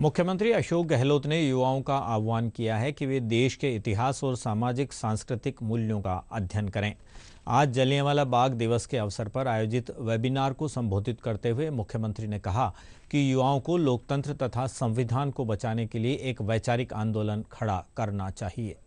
मुख्यमंत्री अशोक गहलोत ने युवाओं का आह्वान किया है कि वे देश के इतिहास और सामाजिक सांस्कृतिक मूल्यों का अध्ययन करें आज जलियांवाला बाग दिवस के अवसर पर आयोजित वेबिनार को संबोधित करते हुए मुख्यमंत्री ने कहा कि युवाओं को लोकतंत्र तथा संविधान को बचाने के लिए एक वैचारिक आंदोलन खड़ा करना चाहिए